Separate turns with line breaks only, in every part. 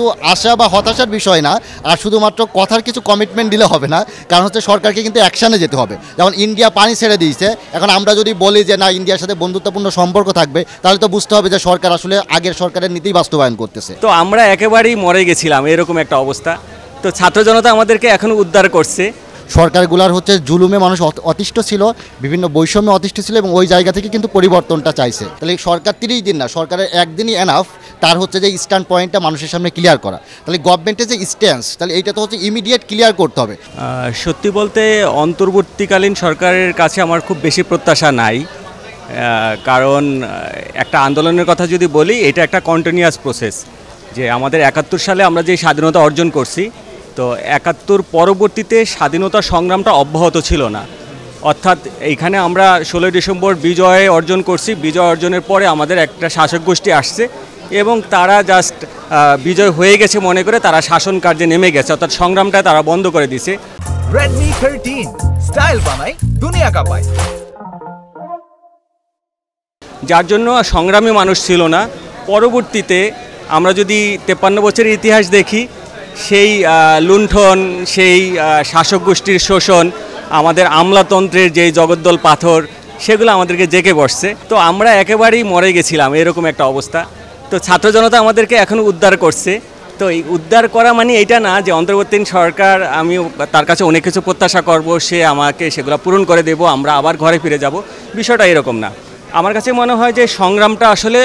শুধু আশা বা হতাশার বিষয় না আর শুধুমাত্র কথার কিছু কমিটমেন্ট দিলে হবে না কারণ হচ্ছে সরকারকে কিন্তু অ্যাকশানে যেতে হবে যেমন ইন্ডিয়া পানি ছেড়ে দিয়েছে এখন আমরা যদি বলি যে না ইন্ডিয়ার সাথে বন্ধুত্বপূর্ণ সম্পর্ক থাকবে তাহলে তো বুঝতে হবে যে সরকার আসলে আগের সরকারের নীতি বাস্তবায়ন করতেছে
তো আমরা একেবারেই মরে গেছিলাম এরকম একটা অবস্থা তো ছাত্র জনতা আমাদেরকে এখন উদ্ধার করছে
সরকারগুলার হচ্ছে জুলুমে মানুষ অতিষ্ঠ ছিল বিভিন্ন বৈষম্যে অতিষ্ঠ ছিল এবং ওই জায়গা থেকে কিন্তু পরিবর্তনটা চাইছে তাহলে সরকার তিরিশ দিন না সরকারের একদিনই এনাফ তার হচ্ছে যে স্ট্যান্ড পয়েন্টটা মানুষের সামনে ক্লিয়ার করা তাহলে গভর্নমেন্টের যে স্ট্যান্স তাহলে এইটা তো হচ্ছে ইমিডিয়েট ক্লিয়ার করতে হবে সত্যি বলতে
অন্তর্বর্তীকালীন সরকারের কাছে আমার খুব বেশি প্রত্যাশা নাই কারণ একটা আন্দোলনের কথা যদি বলি এটা একটা কন্টিনিউয়াস প্রসেস যে আমাদের একাত্তর সালে আমরা যে স্বাধীনতা অর্জন করছি তো একাত্তর পরবর্তীতে স্বাধীনতা সংগ্রামটা অব্যাহত ছিল না অর্থাৎ এইখানে আমরা ষোলোই ডিসেম্বর বিজয় অর্জন করছি বিজয় অর্জনের পরে আমাদের একটা শাসক গোষ্ঠী আসছে এবং তারা জাস্ট বিজয় হয়ে গেছে মনে করে তারা শাসন কার্যে নেমে গেছে অর্থাৎ সংগ্রামটা তারা বন্ধ করে দিছে
Redmi 13 স্টাইল বানাই দুনিয়া
যার জন্য সংগ্রামী মানুষ ছিল না পরবর্তীতে আমরা যদি তেপ্পান্ন বছরের ইতিহাস দেখি সেই লুণ্ঠন সেই শাসক গোষ্ঠীর শোষণ আমাদের আমলাতন্ত্রের যে জগদ্দল পাথর সেগুলো আমাদেরকে জেকে বসছে তো আমরা একেবারেই মরে গেছিলাম এরকম একটা অবস্থা তো ছাত্র জনতা আমাদেরকে এখন উদ্ধার করছে তো এই উদ্ধার করা মানে এটা না যে অন্তর্বর্তীন সরকার আমি তার কাছে অনেক কিছু প্রত্যাশা করব সে আমাকে সেগুলো পূরণ করে দেব আমরা আবার ঘরে ফিরে যাব বিষয়টা এরকম না আমার কাছে মনে হয় যে সংগ্রামটা আসলে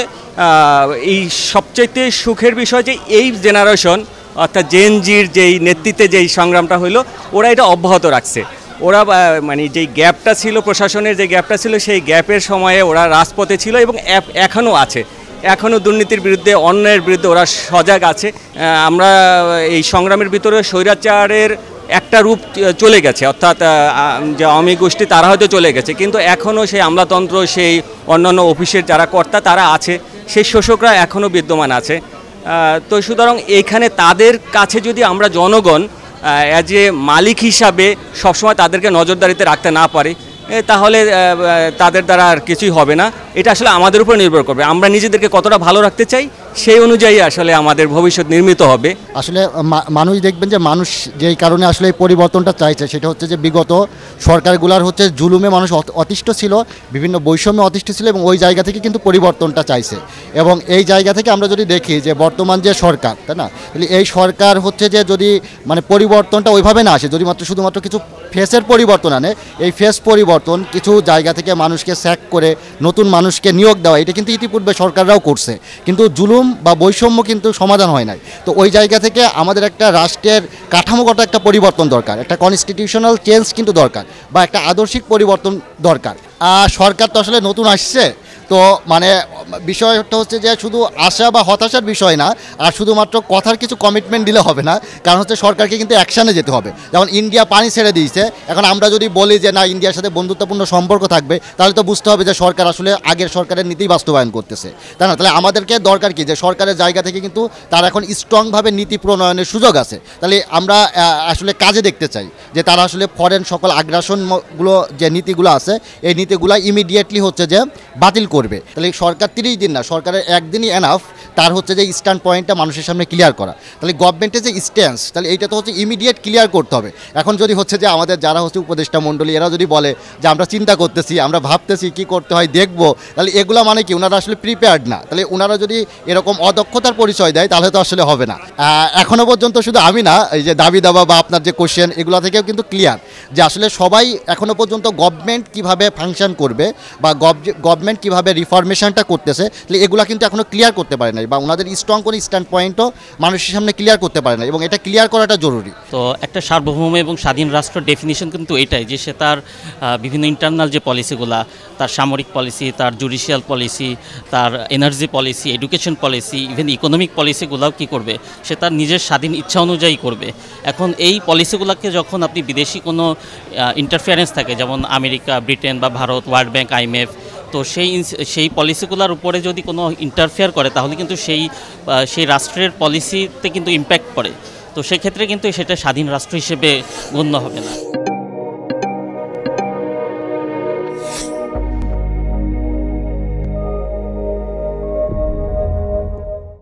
এই সবচাইতে সুখের বিষয় যে এই জেনারেশন অর্থাৎ জেনজির যেই নেতৃত্বে যেই সংগ্রামটা হইলো ওরা এটা অব্যাহত রাখছে ওরা মানে যেই গ্যাপটা ছিল প্রশাসনের যে গ্যাপটা ছিল সেই গ্যাপের সময়ে ওরা রাজপথে ছিল এবং এখনও আছে এখনও দুর্নীতির বিরুদ্ধে অন্যায়ের বিরুদ্ধে ওরা সজাগ আছে আমরা এই সংগ্রামের ভিতরে স্বৈরাচারের একটা রূপ চলে গেছে অর্থাৎ যে আওয়ামী গোষ্ঠী তারা হয়তো চলে গেছে কিন্তু এখনও সেই আমলাতন্ত্র সেই অন্যান্য অফিসের যারা কর্তা তারা আছে সেই শোষকরা এখনও বিদ্যমান আছে তো সুতরাং এইখানে তাদের কাছে যদি আমরা জনগণ অ্যাজ এ মালিক হিসাবে সবসময় তাদেরকে নজরদারিতে রাখতে না পারি তাহলে তাদের দ্বারা আর কিছুই হবে না এটা আসলে আমাদের উপর নির্ভর করবে আমরা নিজেদেরকে কতটা ভালো রাখতে চাই সেই অনুযায়ী আসলে আমাদের ভবিষ্যৎ নির্মিত
হবে আসলে মানুষ দেখবেন যে মানুষ যেই কারণে আসলে এই পরিবর্তনটা চাইছে সেটা হচ্ছে যে বিগত সরকারগুলার হচ্ছে জুলুমে মানুষ অতিষ্ঠ ছিল বিভিন্ন বৈষম্যে অতিষ্ঠ ছিল এবং ওই জায়গা থেকে কিন্তু পরিবর্তনটা চাইছে এবং এই জায়গা থেকে আমরা যদি দেখি যে বর্তমান যে সরকার তাই না তাহলে এই সরকার হচ্ছে যে যদি মানে পরিবর্তনটা ওইভাবে না আসে যদি মাত্র শুধুমাত্র কিছু ফেসের পরিবর্তন আনে এই ফেস পরিবর্তন কিছু জায়গা থেকে মানুষকে স্যাক করে নতুন মানুষকে নিয়োগ দেওয়া এটা কিন্তু ইতিপূর্বে সরকাররাও করছে কিন্তু জুলুম অনিয়ম বা বৈষম্য কিন্তু সমাধান হয় নাই তো ওই জায়গা থেকে আমাদের একটা রাষ্ট্রের কাঠামোগত একটা পরিবর্তন দরকার একটা কনস্টিটিউশনাল চেঞ্জ কিন্তু দরকার বা একটা আদর্শিক পরিবর্তন দরকার আর সরকার তো আসলে নতুন আসছে তো মানে বিষয়টা হচ্ছে যে শুধু আশা বা হতাশার বিষয় না আর শুধুমাত্র কথার কিছু কমিটমেন্ট দিলে হবে না কারণ হচ্ছে সরকারকে কিন্তু অ্যাকশানে যেতে হবে যেমন ইন্ডিয়া পানি ছেড়ে দিয়েছে এখন আমরা যদি বলি যে না ইন্ডিয়ার সাথে বন্ধুত্বপূর্ণ সম্পর্ক থাকবে তাহলে তো বুঝতে হবে যে সরকার আসলে আগের সরকারের নীতি বাস্তবায়ন করতেছে তাই না তাহলে আমাদেরকে দরকার কি যে সরকারের জায়গা থেকে কিন্তু তার এখন স্ট্রংভাবে নীতি প্রণয়নের সুযোগ আছে তাহলে আমরা আসলে কাজে দেখতে চাই যে তারা আসলে ফরেন সকল আগ্রাসনগুলো যে নীতিগুলো আছে এই নীতিগুলো ইমিডিয়েটলি হচ্ছে যে বাতিল করবে তাহলে সরকার তিরিশ দিন না সরকারের একদিনই এনাফ তার হচ্ছে যে স্ট্যান্ড পয়েন্টটা মানুষের সামনে ক্লিয়ার করা তাহলে গভর্নমেন্টের যে স্ট্যান্স তাহলে এইটা তো হচ্ছে ইমিডিয়েট ক্লিয়ার করতে হবে এখন যদি হচ্ছে যে আমাদের যারা হচ্ছে উপদেষ্টা মণ্ডলী এরা যদি বলে যে আমরা চিন্তা করতেছি আমরা ভাবতেছি কি করতে হয় দেখব তাহলে এগুলো মানে কি ওনারা আসলে প্রিপেয়ার্ড না তাহলে ওনারা যদি এরকম অদক্ষতার পরিচয় দেয় তাহলে তো আসলে হবে না এখনও পর্যন্ত শুধু আমি না এই যে দাবি দাবা বা আপনার যে কোশ্চেন এগুলো থেকেও কিন্তু ক্লিয়ার যে আসলে সবাই এখনও পর্যন্ত গভর্নমেন্ট কিভাবে ফাংশন করবে বা গভর্নমেন্ট কিভাবে রিফরমেশনটা করতেছে তাহলে এগুলো কিন্তু এখনও ক্লিয়ার করতে পারে না হয় বা ওনাদের স্ট্রং কোনো স্ট্যান্ড পয়েন্টও মানুষের সামনে ক্লিয়ার করতে পারে না এবং এটা ক্লিয়ার করাটা জরুরি
তো একটা সার্বভৌম এবং স্বাধীন রাষ্ট্র ডেফিনিশন কিন্তু এটাই যে সে তার বিভিন্ন ইন্টারনাল যে পলিসিগুলা তার সামরিক পলিসি তার জুডিশিয়াল পলিসি তার energy policy education policy even economic পলিসিগুলাও কি করবে সে তার নিজের স্বাধীন ইচ্ছা অনুযায়ী করবে এখন এই পলিসিগুলোকে যখন আপনি বিদেশি কোনো ইন্টারফিয়ারেন্স থাকে যেমন আমেরিকা ব্রিটেন বা ভারত ওয়ার্ল্ড ব্যাংক আইএমএফ তো সেই সেই পলিসিগুলোর উপরে যদি কোনো ইন্টারফেয়ার করে তাহলে কিন্তু সেই সেই রাষ্ট্রের পলিসিতে কিন্তু ইম্প্যাক্ট পড়ে তো সেক্ষেত্রে কিন্তু সেটা স্বাধীন রাষ্ট্র হিসেবে গণ্য হবে না